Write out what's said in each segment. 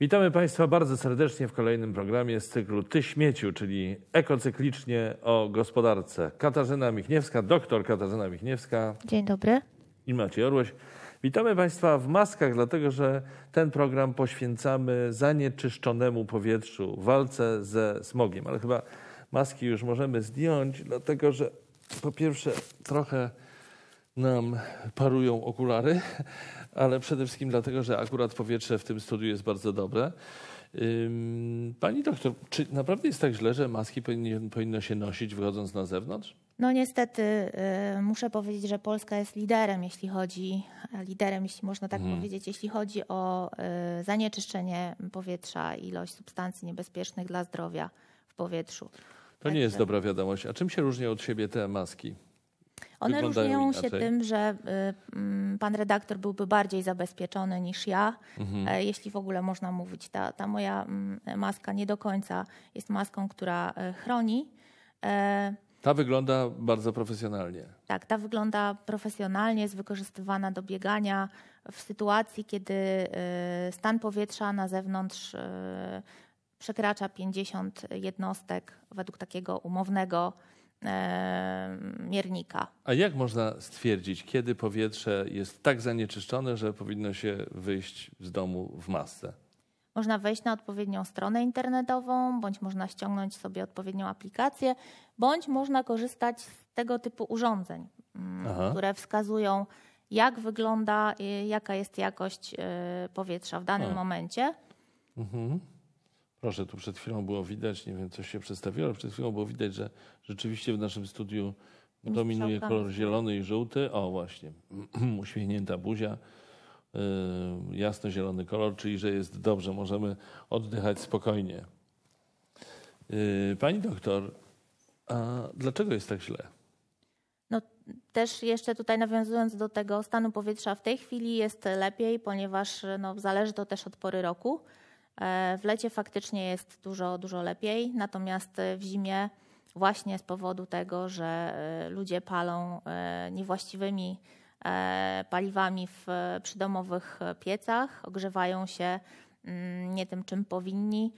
Witamy Państwa bardzo serdecznie w kolejnym programie z cyklu Ty śmieciu, czyli ekocyklicznie o gospodarce. Katarzyna Michniewska, doktor Katarzyna Michniewska. Dzień dobry. I Maciej Orłoś. Witamy Państwa w maskach, dlatego że ten program poświęcamy zanieczyszczonemu powietrzu, walce ze smogiem. Ale chyba maski już możemy zdjąć, dlatego że po pierwsze trochę nam parują okulary, ale przede wszystkim dlatego, że akurat powietrze w tym studiu jest bardzo dobre. Pani doktor, czy naprawdę jest tak źle, że maski powinno się nosić wychodząc na zewnątrz? No niestety y, muszę powiedzieć, że Polska jest liderem, jeśli chodzi, liderem, jeśli można tak hmm. powiedzieć, jeśli chodzi o y, zanieczyszczenie powietrza, ilość substancji niebezpiecznych dla zdrowia w powietrzu. To nie jest dobra wiadomość. A czym się różnią od siebie te maski? One różnią inaczej. się tym, że y, mm, pan redaktor byłby bardziej zabezpieczony niż ja, mhm. E, jeśli w ogóle można mówić. Ta, ta moja mm, maska nie do końca jest maską, która e, chroni. E, ta wygląda bardzo profesjonalnie. Tak, ta wygląda profesjonalnie, jest wykorzystywana do biegania w sytuacji, kiedy y, stan powietrza na zewnątrz y, przekracza 50 jednostek według takiego umownego miernika. A jak można stwierdzić, kiedy powietrze jest tak zanieczyszczone, że powinno się wyjść z domu w masce? Można wejść na odpowiednią stronę internetową, bądź można ściągnąć sobie odpowiednią aplikację, bądź można korzystać z tego typu urządzeń, mm, Aha. które wskazują, jak wygląda, jaka jest jakość e, powietrza w danym A. momencie. Mhm. Proszę, tu przed chwilą było widać, nie wiem, co się przedstawiło, ale przed chwilą było widać, że rzeczywiście w naszym studiu dominuje kolor zielony i żółty. O, właśnie, uśmiechnięta buzia, yy, jasno-zielony kolor, czyli że jest dobrze, możemy oddychać spokojnie. Yy, pani doktor, a dlaczego jest tak źle? No, też jeszcze tutaj nawiązując do tego stanu powietrza, w tej chwili jest lepiej, ponieważ no, zależy to też od pory roku. E, w lecie faktycznie jest dużo, dużo lepiej, natomiast e, w zimie właśnie z powodu tego, że e, ludzie palą niewłaściwymi paliwami w przydomowych piecach, ogrzewają się mm, nie tym, czym powinni,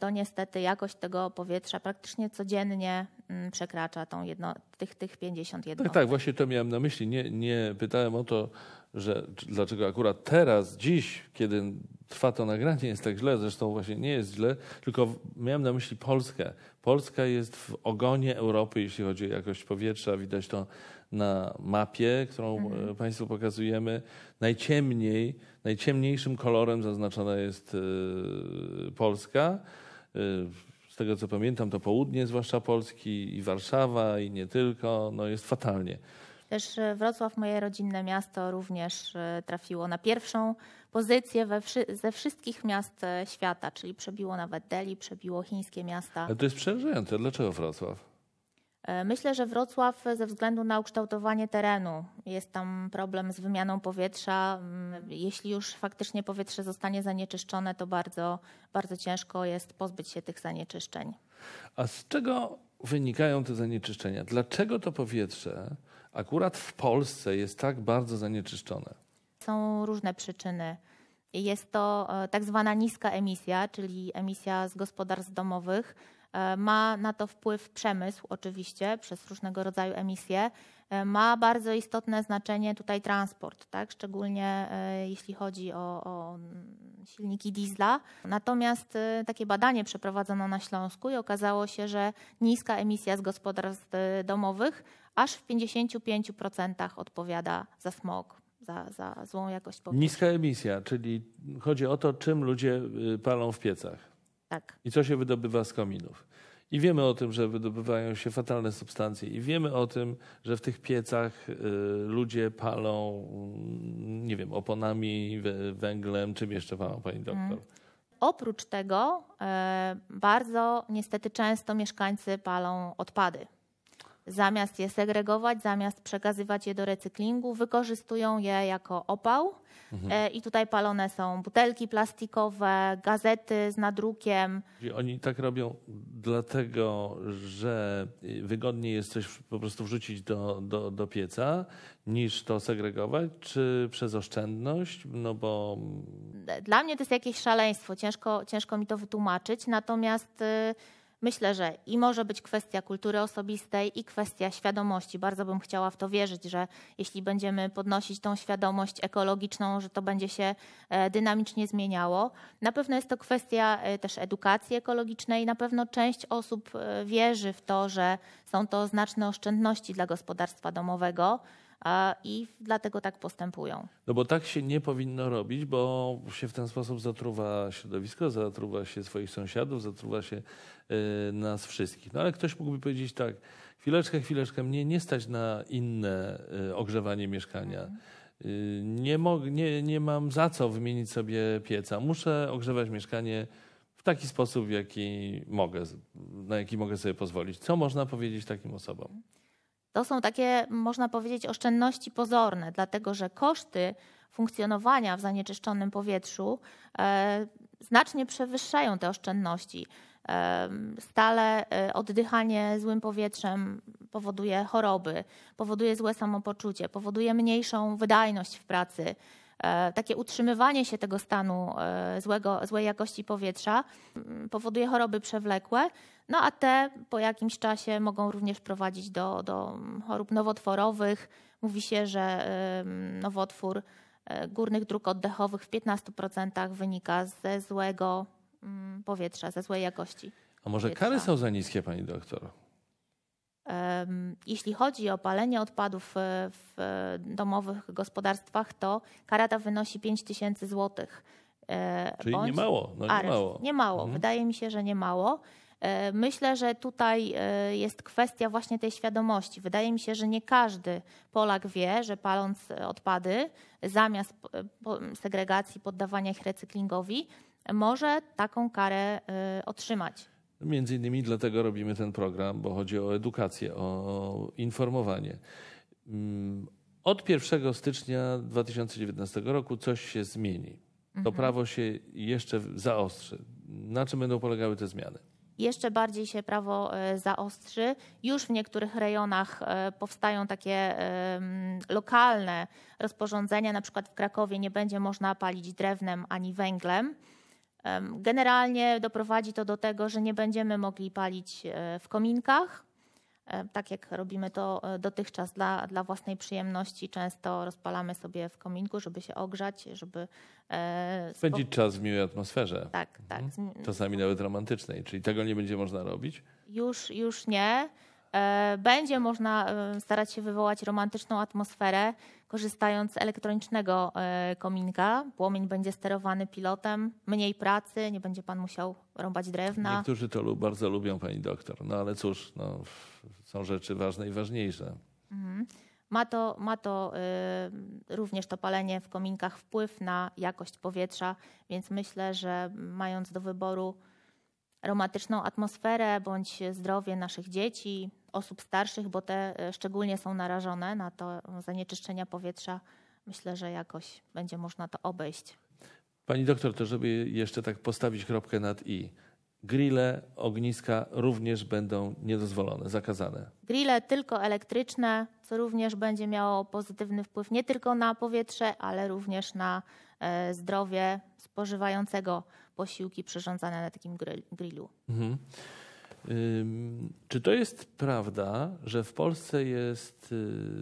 to niestety jakość tego powietrza praktycznie codziennie mm, przekracza tą jedno, tych, tych 50 Tak, tak, właśnie to miałem na myśli. Nie, nie pytałem o to, że dlaczego akurat teraz, dziś, kiedy trwa to nagranie, jest tak źle, zresztą właśnie nie jest źle, tylko miałem na myśli Polskę. Polska jest w ogonie Europy, jeśli chodzi o jakość powietrza. Widać to na mapie, którą e, mhm. Państwu pokazujemy. Najciemniej, najciemniejszym kolorem zaznaczona jest e, Polska. E, z tego co pamiętam, to południe, zwłaszcza Polski i Warszawa i nie tylko, no jest fatalnie. Też e, Wrocław, moje rodzinne miasto, również e, trafiło na pierwszą pozycję we, ze wszystkich miast e, świata, czyli przebiło nawet Delhi, przebiło chińskie miasta. Ale to jest przerażające. Dlaczego Wrocław? Myślę, że Wrocław ze względu na ukształtowanie terenu jest tam problem z wymianą powietrza. Mm, jeśli już faktycznie powietrze zostanie zanieczyszczone, to bardzo, bardzo ciężko jest pozbyć się tych zanieczyszczeń. A z czego wynikają te zanieczyszczenia? Dlaczego to powietrze akurat w Polsce jest tak bardzo zanieczyszczone? Są różne przyczyny. Jest to e, tak zwana niska emisja, czyli emisja z gospodarstw domowych. E, ma na to wpływ przemysł, oczywiście, przez różnego rodzaju emisje. E, ma bardzo istotne znaczenie tutaj transport, tak? szczególnie jeśli chodzi o, o silniki diesla. Natomiast takie badanie przeprowadzono na Śląsku i okazało się, że niska emisja z gospodarstw domowych aż w 55% odpowiada za smog. Za, za złą jakość powietrza. Niska emisja, czyli chodzi o to, czym ludzie y, palą w piecach. Tak. I co się wydobywa z kominów. I wiemy o tym, że wydobywają się fatalne substancje, i wiemy o tym, że w tych piecach y, ludzie palą, mm, nie wiem, oponami, węglem, czym jeszcze palą, pani doktor. Hmm. Oprócz tego e, bardzo niestety często mieszkańcy palą odpady zamiast je segregować, zamiast przekazywać je do recyklingu, wykorzystują je jako opał. Mhm. E, I tutaj palone są butelki plastikowe, gazety z nadrukiem. Oni tak robią dlatego, że y, wygodniej jest coś po prostu wrzucić do, do, do pieca, niż to segregować, czy przez oszczędność? No bo... Mm, Dla mnie to jest jakieś szaleństwo, ciężko, ciężko mi to wytłumaczyć. Natomiast... Yy, Myślę, że i może być kwestia kultury osobistej i kwestia świadomości. Bardzo bym chciała w to wierzyć, że jeśli będziemy podnosić tą świadomość ekologiczną, że to będzie się e, dynamicznie zmieniało. Na pewno jest to kwestia e, też edukacji ekologicznej. Na pewno część osób e, wierzy w to, że są to znaczne oszczędności dla gospodarstwa domowego i dlatego tak postępują. No bo tak się nie powinno robić, bo się w ten sposób zatruwa środowisko, zatruwa się swoich sąsiadów, zatruwa się e, nas wszystkich. No ale ktoś mógłby powiedzieć tak, chwileczkę, chwileczkę, mnie nie stać na inne e, ogrzewanie mieszkania. Mhm. Y, nie, mog, nie, nie mam za co wymienić sobie pieca. Muszę ogrzewać mieszkanie w taki sposób, jaki mogę, na jaki mogę sobie pozwolić. Co można powiedzieć takim osobom? To są takie, można powiedzieć, oszczędności pozorne, dlatego że koszty funkcjonowania w zanieczyszczonym powietrzu e, znacznie przewyższają te oszczędności. E, stale e, oddychanie złym powietrzem powoduje choroby, powoduje złe samopoczucie, powoduje mniejszą wydajność w pracy, E, takie utrzymywanie się tego stanu e, złego, złej jakości powietrza mm, powoduje choroby przewlekłe, no a te po jakimś czasie mogą również prowadzić do, do chorób nowotworowych. Mówi się, że nowotwór e, górnych dróg oddechowych w 15% wynika ze złego mm, powietrza, ze złej jakości. A może powietrza. kary są za niskie, pani doktor? Jeśli chodzi o palenie odpadów e, w e, domowych gospodarstwach, to karata wynosi 5 tysięcy złotych. E, Czyli nie mało. No nie mało. Nie mało. Mhm. Wydaje mi się, że nie mało. Myślę, że tutaj jest kwestia właśnie tej świadomości. Wydaje mi się, że nie każdy Polak wie, że paląc odpady, zamiast segregacji, poddawania ich recyklingowi, może taką karę otrzymać. Między innymi dlatego robimy ten program, bo chodzi o edukację, o informowanie. Mm, od 1 stycznia 2019 roku coś się zmieni. To mhm. prawo się jeszcze zaostrzy. Na czym będą polegały te zmiany? Jeszcze bardziej się prawo e, zaostrzy. Już w niektórych rejonach e, powstają takie lokalne rozporządzenia. Na przykład w Krakowie nie będzie można palić drewnem ani węglem. Generalnie doprowadzi to do tego, że nie będziemy mogli palić e, w kominkach, e, tak jak robimy to e, dotychczas dla, dla własnej przyjemności. Często rozpalamy sobie w kominku, żeby się ogrzać, żeby. Spędzić czas w miłej atmosferze. Tak, tak. Mhm. Czasami nawet romantycznej, czyli tego nie będzie można robić? Już, już nie. E, będzie można e, starać się wywołać romantyczną atmosferę, korzystając z elektronicznego e, kominka. Płomień będzie sterowany pilotem, mniej pracy, nie będzie pan musiał rąbać drewna. Niektórzy to bardzo lubią, pani doktor, no ale cóż, no, są rzeczy ważne i ważniejsze. Mhm. Ma to, ma to y, również to palenie w kominkach wpływ na jakość powietrza, więc myślę, że mając do wyboru romantyczną atmosferę bądź zdrowie naszych dzieci, osób starszych, bo te e, szczególnie są narażone na to zanieczyszczenia powietrza. Myślę, że jakoś będzie można to obejść. Pani doktor, to żeby jeszcze tak postawić kropkę nad i. Grille, ogniska również będą niedozwolone, zakazane. Grille tylko elektryczne, co również będzie miało pozytywny wpływ nie tylko na powietrze, ale również na e, zdrowie spożywającego posiłki przyrządzane na takim grillu. Mhm. Czy to jest prawda, że w Polsce jest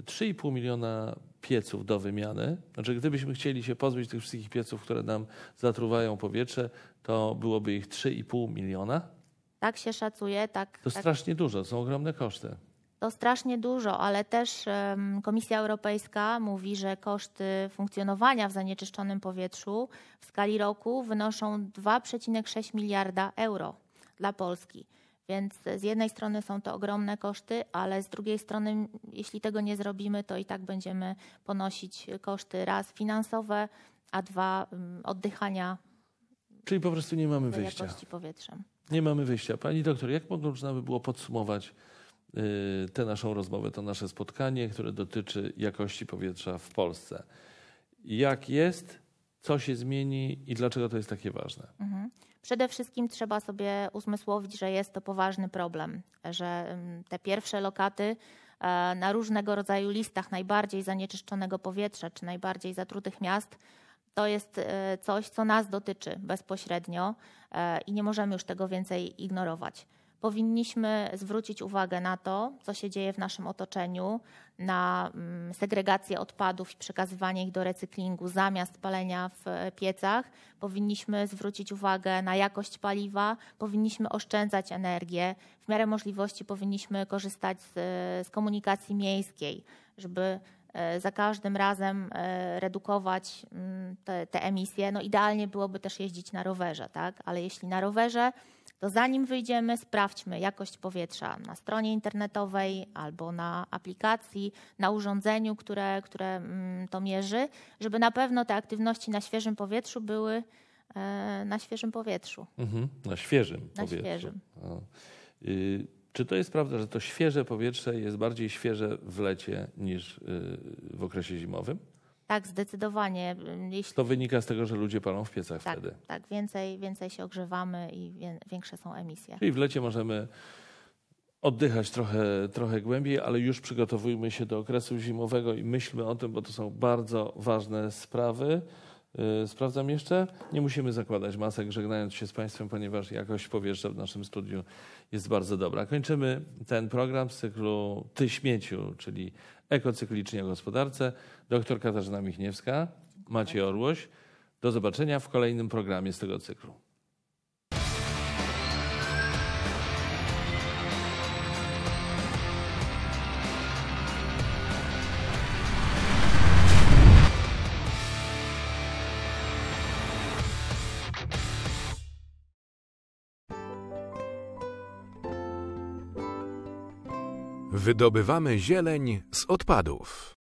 3,5 y, miliona pieców do wymiany? Znaczy, gdybyśmy chcieli się pozbyć tych wszystkich pieców, które nam zatruwają powietrze, to byłoby ich 3,5 miliona? Tak się szacuje, tak. To tak. strasznie dużo, są ogromne koszty. To strasznie dużo, ale też Komisja Europejska mówi, że koszty funkcjonowania w zanieczyszczonym powietrzu w skali roku wynoszą 2,6 miliarda euro dla Polski. Więc z jednej strony są to ogromne koszty, ale z drugiej strony, jeśli tego nie zrobimy, to i tak będziemy ponosić koszty raz finansowe, a dwa mm, oddychania. Czyli po prostu nie mamy wyjścia. Jakości powietrzem. Nie mamy wyjścia. Pani doktor, jak można by było podsumować y, tę naszą rozmowę, to nasze spotkanie, które dotyczy jakości powietrza w Polsce? Jak jest, co się zmieni i dlaczego to jest takie ważne? Mhm. Przede wszystkim trzeba sobie uzmysłowić, że jest to poważny problem, że te pierwsze lokaty e, na różnego rodzaju listach najbardziej zanieczyszczonego powietrza czy najbardziej zatrutych miast to jest e, coś, co nas dotyczy bezpośrednio e, i nie możemy już tego więcej ignorować powinniśmy zwrócić uwagę na to, co się dzieje w naszym otoczeniu, na mm, segregację odpadów i przekazywanie ich do recyklingu zamiast palenia w e, piecach. Powinniśmy zwrócić uwagę na jakość paliwa, powinniśmy oszczędzać energię. W miarę możliwości powinniśmy korzystać z, e, z komunikacji miejskiej, żeby e, za każdym razem redukować mm, te, te, emisje. No idealnie byłoby też jeździć na rowerze, tak? ale jeśli na rowerze, to zanim wyjdziemy, sprawdźmy jakość powietrza na stronie internetowej albo na aplikacji, na urządzeniu, które, które mm, to mierzy, żeby na pewno te aktywności na świeżym powietrzu były e, na świeżym powietrzu. Mhm, na świeżym na powietrzu. Świeżym. Y, czy to jest prawda, że to świeże powietrze jest bardziej świeże w lecie niż y, w okresie zimowym? Tak, zdecydowanie. Mm, jeśli... To wynika z tego, że ludzie palą w piecach tak, wtedy. Tak, więcej, więcej się ogrzewamy i większe są emisje. I w lecie możemy oddychać trochę, trochę głębiej, ale już przygotowujmy się do okresu zimowego i myślmy o tym, bo to są bardzo ważne sprawy. Y, sprawdzam jeszcze. Nie musimy zakładać masek, żegnając się z Państwem, ponieważ jakość powietrza w naszym studiu jest bardzo dobra. Kończymy ten program z cyklu Ty śmieciu, czyli ekocyklicznie o gospodarce. Doktor Katarzyna Michniewska, Maciej tak. Orłoś. Do zobaczenia w kolejnym programie z tego cyklu. Wydobywamy zieleń z odpadów.